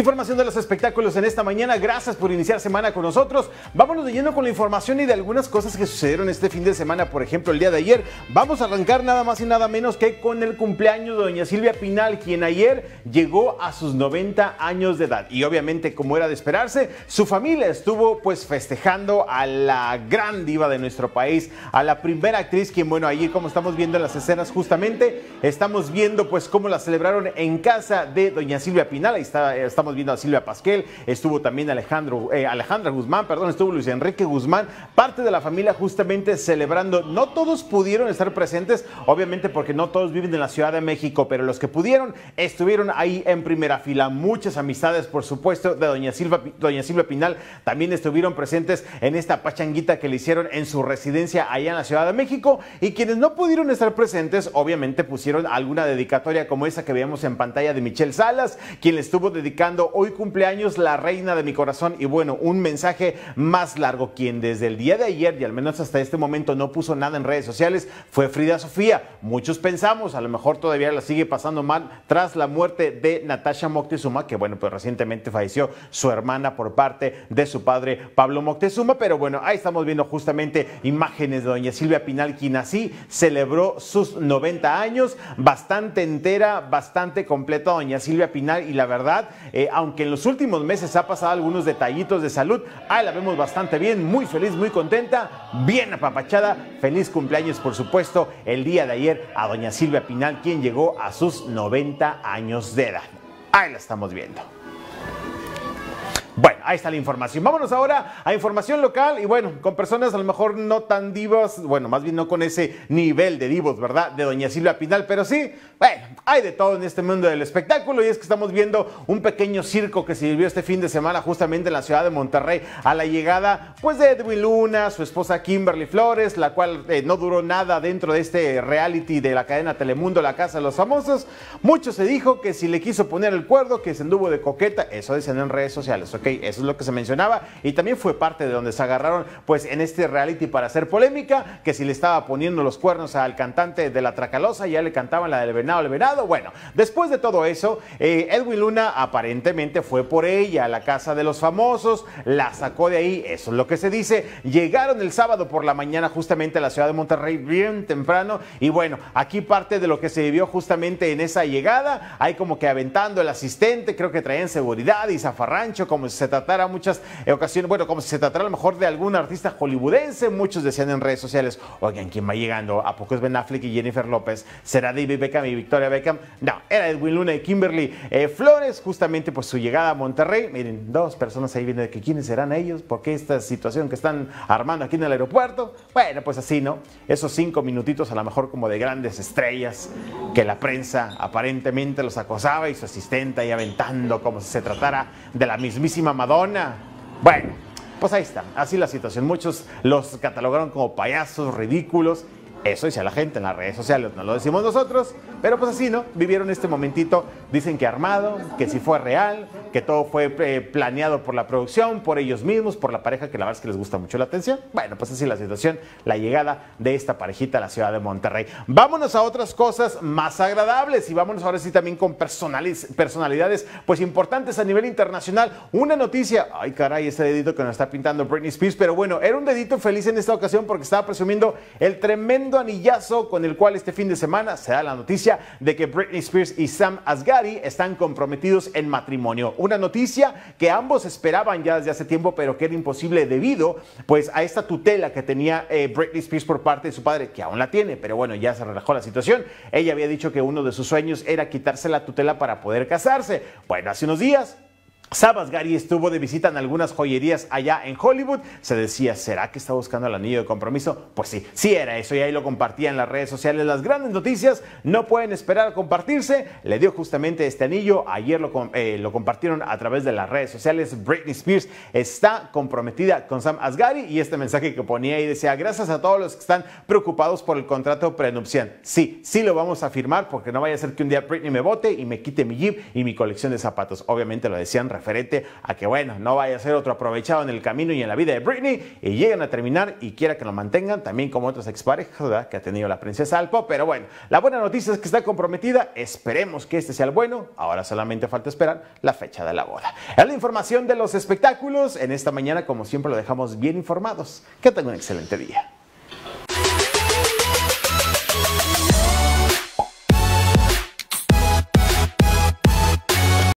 Información de los espectáculos en esta mañana. Gracias por iniciar semana con nosotros. Vámonos de lleno con la información y de algunas cosas que sucedieron este fin de semana. Por ejemplo, el día de ayer vamos a arrancar nada más y nada menos que con el cumpleaños de doña Silvia Pinal, quien ayer llegó a sus 90 años de edad. Y obviamente, como era de esperarse, su familia estuvo pues festejando a la gran diva de nuestro país, a la primera actriz quien, bueno, allí como estamos viendo en las escenas justamente, estamos viendo pues cómo la celebraron en casa de doña Silvia Pinal. Ahí está, estamos viendo a Silvia Pasquel, estuvo también Alejandro, eh, Alejandra Guzmán, perdón, estuvo Luis Enrique Guzmán, parte de la familia justamente celebrando. No todos pudieron estar presentes, obviamente porque no todos viven en la Ciudad de México, pero los que pudieron estuvieron ahí en primera fila. Muchas amistades, por supuesto, de doña Silva, doña Silvia Pinal también estuvieron presentes en esta pachanguita que le hicieron en su residencia allá en la Ciudad de México. Y quienes no pudieron estar presentes, obviamente pusieron alguna dedicatoria como esa que vemos en pantalla de Michelle Salas, quien le estuvo dedicando hoy cumpleaños la reina de mi corazón y bueno, un mensaje más largo, quien desde el día de ayer y al menos hasta este momento no puso nada en redes sociales fue Frida Sofía. Muchos pensamos, a lo mejor todavía la sigue pasando mal tras la muerte de Natasha Moctezuma, que bueno, pues recientemente falleció su hermana por parte de su padre Pablo Moctezuma, pero bueno, ahí estamos viendo justamente imágenes de doña Silvia Pinal, quien así celebró sus 90 años, bastante entera, bastante completa doña Silvia Pinal y la verdad, eh, aunque en los últimos meses ha pasado algunos detallitos de salud, ahí la vemos bastante bien, muy feliz, muy contenta, bien apapachada. Feliz cumpleaños, por supuesto, el día de ayer a doña Silvia Pinal, quien llegó a sus 90 años de edad. Ahí la estamos viendo. Bueno, ahí está la información. Vámonos ahora a información local y bueno, con personas a lo mejor no tan divas, bueno, más bien no con ese nivel de divos, ¿verdad? De doña Silvia Pinal, pero sí, bueno, hay de todo en este mundo del espectáculo y es que estamos viendo un pequeño circo que se vivió este fin de semana justamente en la ciudad de Monterrey a la llegada pues de Edwin Luna, su esposa Kimberly Flores, la cual eh, no duró nada dentro de este reality de la cadena Telemundo, la casa de los famosos. Mucho se dijo que si le quiso poner el cuerdo, que se anduvo de coqueta, eso dicen en redes sociales, ok, eso es lo que se mencionaba y también fue parte de donde se agarraron pues en este reality para hacer polémica, que si le estaba poniendo los cuernos al cantante de la Tracalosa, ya le cantaban la del venado, el venado bueno, después de todo eso, eh, Edwin Luna aparentemente fue por ella a la casa de los famosos, la sacó de ahí, eso es lo que se dice. Llegaron el sábado por la mañana justamente a la ciudad de Monterrey bien temprano y bueno, aquí parte de lo que se vivió justamente en esa llegada, hay como que aventando el asistente, creo que traían seguridad y zafarrancho, como si se tratara muchas eh, ocasiones, bueno, como si se tratara a lo mejor de algún artista hollywoodense, muchos decían en redes sociales, oigan, ¿quién va llegando? ¿A poco es Ben Affleck y Jennifer López? ¿Será David Beckham y Victoria Beckham? no, era Edwin Luna y Kimberly eh, Flores, justamente por su llegada a Monterrey. Miren, dos personas ahí viendo de que quiénes serán ellos, porque esta situación que están armando aquí en el aeropuerto, bueno, pues así, ¿no? Esos cinco minutitos a lo mejor como de grandes estrellas que la prensa aparentemente los acosaba y su asistente ahí aventando como si se tratara de la mismísima Madonna. Bueno, pues ahí está, así la situación. Muchos los catalogaron como payasos, ridículos. Eso dice la gente en las redes sociales, no lo decimos nosotros, pero pues así, ¿no? Vivieron este momentito, dicen que armado, que si fue real, que todo fue eh, planeado por la producción, por ellos mismos, por la pareja, que la verdad es que les gusta mucho la atención. Bueno, pues así la situación, la llegada de esta parejita a la ciudad de Monterrey. Vámonos a otras cosas más agradables y vámonos ahora sí también con personalidades pues importantes a nivel internacional. Una noticia, ay caray, ese dedito que nos está pintando Britney Spears, pero bueno, era un dedito feliz en esta ocasión porque estaba presumiendo el tremendo anillazo con el cual este fin de semana se da la noticia de que Britney Spears y Sam Asghari están comprometidos en matrimonio. Una noticia que ambos esperaban ya desde hace tiempo, pero que era imposible debido pues a esta tutela que tenía eh, Britney Spears por parte de su padre, que aún la tiene, pero bueno, ya se relajó la situación. Ella había dicho que uno de sus sueños era quitarse la tutela para poder casarse. Bueno, hace unos días Sam Gary estuvo de visita en algunas joyerías allá en Hollywood. Se decía, ¿será que está buscando el anillo de compromiso? Pues sí, sí era eso y ahí lo compartía en las redes sociales. Las grandes noticias no pueden esperar a compartirse. Le dio justamente este anillo. Ayer lo, eh, lo compartieron a través de las redes sociales. Britney Spears está comprometida con Sam Asgari y este mensaje que ponía ahí decía, gracias a todos los que están preocupados por el contrato prenupcial. Sí, sí lo vamos a firmar porque no vaya a ser que un día Britney me vote y me quite mi jeep y mi colección de zapatos. Obviamente lo decían referente a que, bueno, no vaya a ser otro aprovechado en el camino y en la vida de Britney y llegan a terminar y quiera que lo mantengan, también como otras exparejas que ha tenido la princesa Alpo. Pero bueno, la buena noticia es que está comprometida. Esperemos que este sea el bueno. Ahora solamente falta esperar la fecha de la boda. Es la información de los espectáculos. En esta mañana, como siempre, lo dejamos bien informados. Que tengan un excelente día.